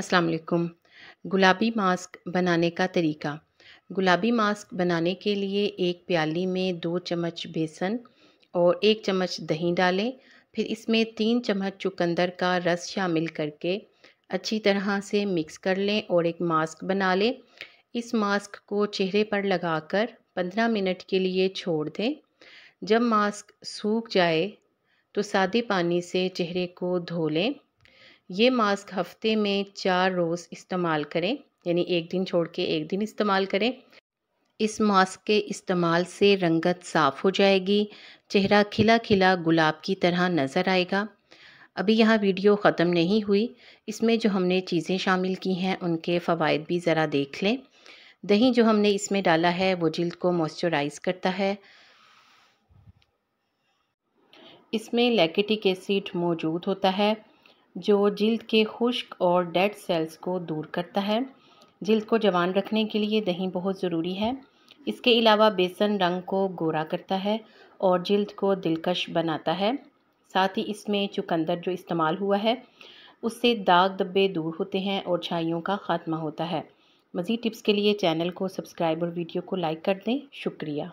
अस्सलाम वालेकुम गुलाबी मास्क बनाने का तरीका गुलाबी मास्क बनाने के लिए एक प्याली में दो चम्मच बेसन और एक चम्मच दही डालें फिर इसमें तीन चम्मच चुकंदर का रस शामिल करके अच्छी तरह से मिक्स कर लें और एक मास्क बना लें इस मास्क को चेहरे पर लगाकर 15 मिनट के लिए छोड़ दें जब मास्क सूख जाए तो सादे पानी से चेहरे को धो लें ये मास्क हफ्ते में चार रोज़ इस्तेमाल करें यानी एक दिन छोड़ के एक दिन इस्तेमाल करें इस मास्क के इस्तेमाल से रंगत साफ़ हो जाएगी चेहरा खिला खिला गुलाब की तरह नज़र आएगा अभी यहाँ वीडियो ख़त्म नहीं हुई इसमें जो हमने चीज़ें शामिल की हैं उनके फ़वाद भी ज़रा देख लें दही जो हमने इसमें डाला है वो जल्द को मॉइस्चराइज करता है इसमें लैकेटिक एसिड मौजूद होता है जो जल्द के खुश्क और डेड सेल्स को दूर करता है जल्द को जवान रखने के लिए दही बहुत ज़रूरी है इसके अलावा बेसन रंग को गोरा करता है और जल्द को दिलकश बनाता है साथ ही इसमें चुकंदर जो इस्तेमाल हुआ है उससे दाग दब्बे दूर होते हैं और छाइयों का ख़ात्मा होता है मज़ीद टिप्स के लिए चैनल को सब्सक्राइब और वीडियो को लाइक कर दें शुक्रिया